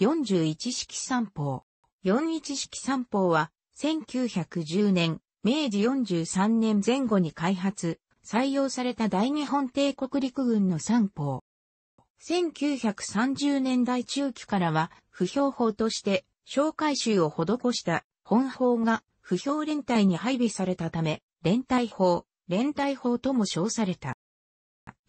41式三歩、41式三歩は、1910年、明治43年前後に開発、採用された大日本帝国陸軍の三歩。1930年代中期からは、不評法として、小回収を施した本法が不評連帯に配備されたため、連帯法、連帯法とも称された。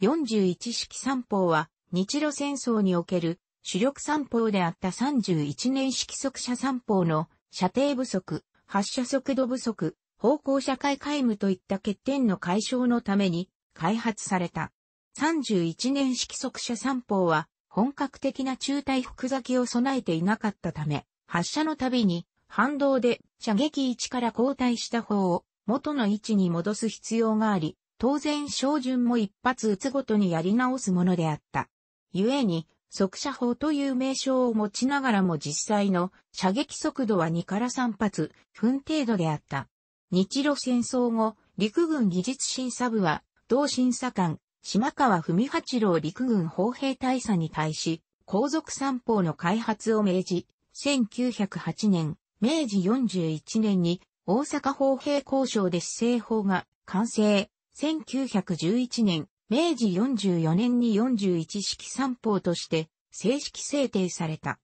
41式三法は、日露戦争における主力三歩であった31年式速射三歩の射程不足、発射速度不足、方向社会皆無といった欠点の解消のために開発された。31年式速射三歩は本格的な中隊複座機を備えていなかったため、発射のたびに反動で射撃位置から後退した方を元の位置に戻す必要があり、当然照準も一発撃つごとにやり直すものであった。故に、速射砲という名称を持ちながらも実際の射撃速度は2から3発分程度であった。日露戦争後、陸軍技術審査部は、同審査官、島川文八郎陸軍砲兵大佐に対し、皇族三砲の開発を命じ、1908年、明治41年に大阪砲兵交渉で施政法が完成。1911年、明治44年に41式三法として正式制定された。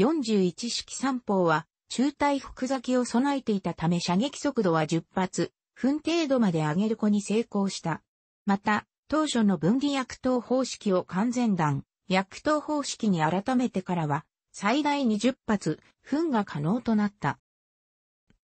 41式三法は中隊福崎を備えていたため射撃速度は10発、分程度まで上げる子に成功した。また、当初の分離薬等方式を完全弾、薬等方式に改めてからは、最大20発、分が可能となった。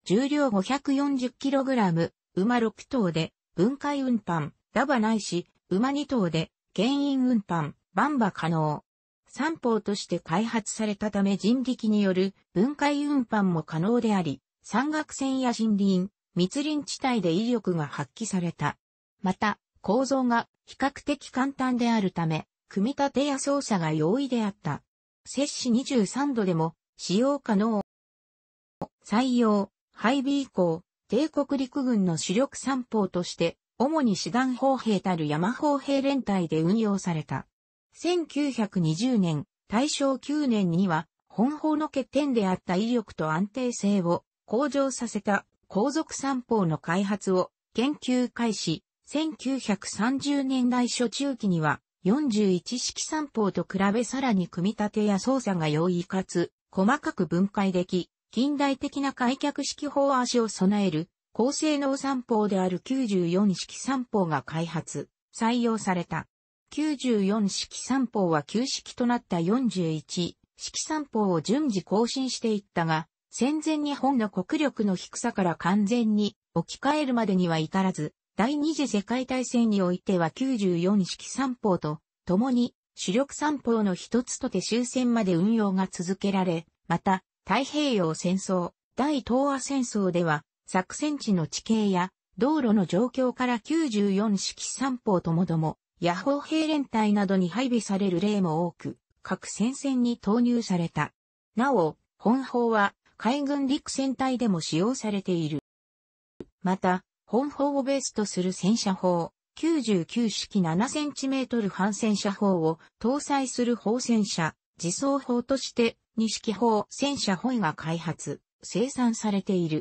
重量 540kg、馬6頭で、分解運搬、ダバないし、馬2頭で、牽引運搬、万馬可能。三方として開発されたため人力による分解運搬も可能であり、山岳線や森林、密林地帯で威力が発揮された。また、構造が比較的簡単であるため、組み立てや操作が容易であった。摂氏23度でも使用可能。採用、配備以降、帝国陸軍の主力三方として主に師団砲兵たる山砲兵連隊で運用された。1920年、大正9年には、本砲の欠点であった威力と安定性を向上させた後続三砲の開発を研究開始、1930年代初中期には41式三砲と比べさらに組み立てや操作が容易かつ細かく分解でき、近代的な開脚式砲足を備える高性能三法である94式三法が開発、採用された。94式三法は旧式となった41式三法を順次更新していったが、戦前日本の国力の低さから完全に置き換えるまでには至らず、第二次世界大戦においては94式三法と共に主力三法の一つとて終戦まで運用が続けられ、また太平洋戦争、大東亜戦争では作戦地の地形や道路の状況から94式三方ともども、野方兵連隊などに配備される例も多く、各戦線に投入された。なお、本砲は海軍陸戦隊でも使用されている。また、本砲をベースとする戦車砲、99式 7cm 反戦車砲を搭載する砲戦車、自走砲として、二式砲戦車本が開発、生産されている。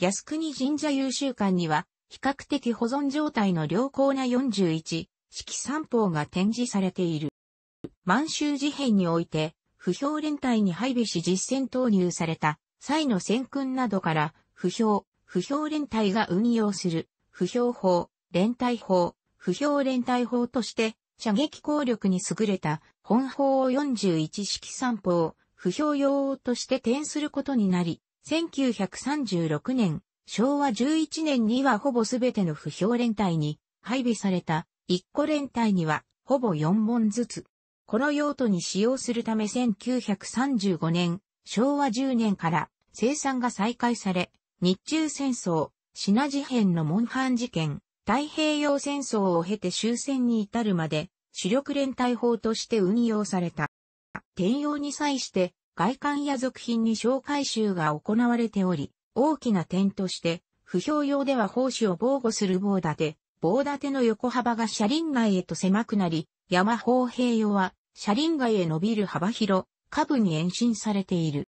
靖国神社優秀館には、比較的保存状態の良好な41、式三宝が展示されている。満州事変において、不評連隊に配備し実戦投入された際の戦訓などから、不評、不評連隊が運用する、不評法、連隊法、不評連隊法として、射撃効力に優れた本法を41式三を不評用として転することになり、1936年、昭和11年にはほぼすべての不評連隊に配備された1個連隊にはほぼ4本ずつ。この用途に使用するため1935年、昭和10年から生産が再開され、日中戦争、シナ事変のモンハン事件、太平洋戦争を経て終戦に至るまで主力連隊法として運用された。転用に際して外観や続品に小回収が行われており、大きな点として、不評用では奉仕を防護する棒立て、棒立ての横幅が車輪外へと狭くなり、山方平用は車輪外へ伸びる幅広、下部に延伸されている。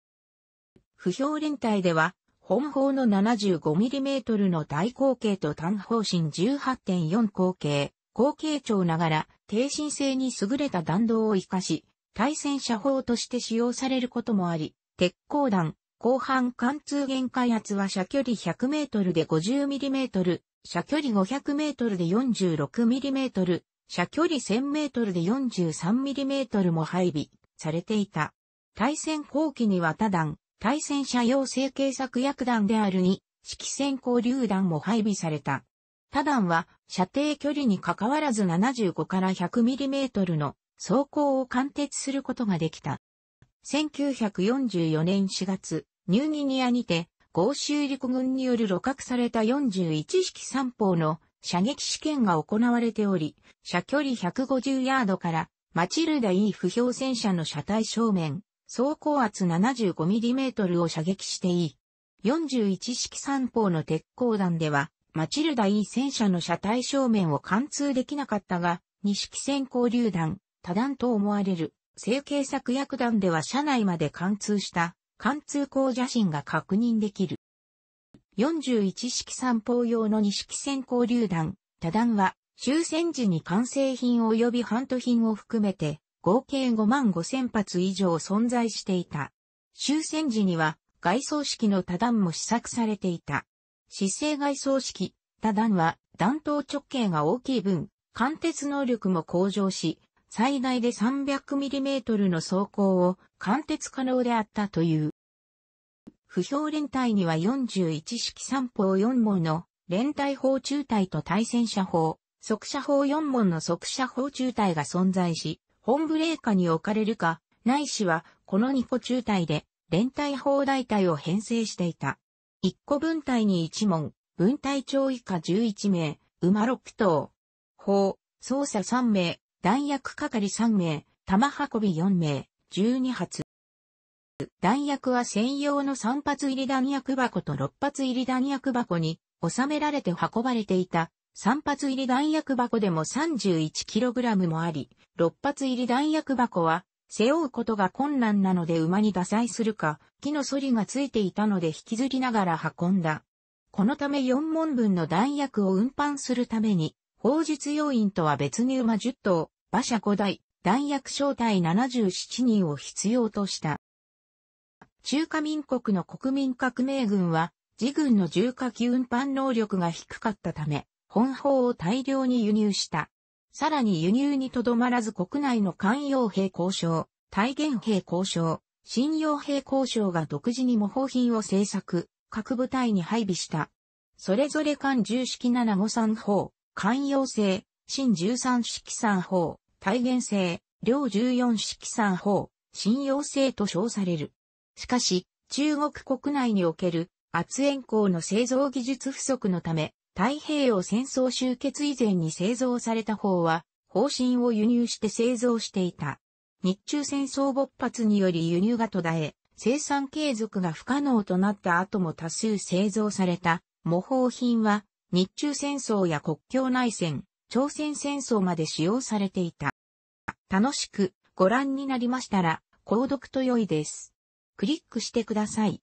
不評連帯では、本方の 75mm の大口径と単方針18.4口径、後傾長ながら、低身性に優れた弾道を活かし、対戦車砲として使用されることもあり、鉄鋼弾、後半貫通限界圧は射距離100メートルで50ミリメートル、射距離500メートルで46ミリメートル、射距離1000メートルで43ミリメートルも配備されていた。対戦後期には多弾、対戦車用成形作薬弾であるに、式戦交流弾も配備された。多弾は射程距離に関わらず75から100ミリメートルの走行を貫徹することができた。1944年4月、ニューギニアにて、豪州陸軍による露獲された41式三砲の射撃試験が行われており、射距離150ヤードからマチルダ E 不評戦車の車体正面、走行圧 75mm を射撃していい。41式三砲の鉄鋼弾では、マチルダ E 戦車の車体正面を貫通できなかったが、2式先行榴弾、多段と思われる、成形作薬弾では車内まで貫通した、貫通口写真が確認できる。41式散歩用の2式線交流弾、多段は、終戦時に完成品及び半途品を含めて、合計5万5千発以上存在していた。終戦時には、外装式の多段も試作されていた。姿勢外装式、多段は、弾頭直径が大きい分、貫鉄能力も向上し、最大で 300mm の走行を貫徹可能であったという。不評連隊には41式三砲4門の連隊砲中隊と対戦車砲、速射砲4門の速射砲中隊が存在し、本ブレー下に置かれるか、ないしはこの2個中隊で連隊砲大隊を編成していた。1個分隊に1門、分隊長以下11名、馬6頭。砲、操作3名、弾薬係3名、弾運び4名、12発。弾薬は専用の3発入り弾薬箱と6発入り弾薬箱に収められて運ばれていた。3発入り弾薬箱でも 31kg もあり、6発入り弾薬箱は背負うことが困難なので馬に打載するか、木の反りがついていたので引きずりながら運んだ。このため4門分の弾薬を運搬するために、法術要員とは別に馬10頭、馬車5台、弾薬招待77人を必要とした。中華民国の国民革命軍は、自軍の重火器運搬能力が低かったため、本砲を大量に輸入した。さらに輸入にとどまらず国内の官洋兵交渉、大元兵交渉、新洋兵交渉が独自に模倣品を製作、各部隊に配備した。それぞれ艦重式753砲、寛容性、新13式三法、体現性、両14式三法、信用性と称される。しかし、中国国内における圧炎鋼の製造技術不足のため、太平洋戦争終結以前に製造された方は、方針を輸入して製造していた。日中戦争勃発により輸入が途絶え、生産継続が不可能となった後も多数製造された模倣品は日中戦争や国境内戦、朝鮮戦争まで使用されていた。楽しくご覧になりましたら、購読と良いです。クリックしてください。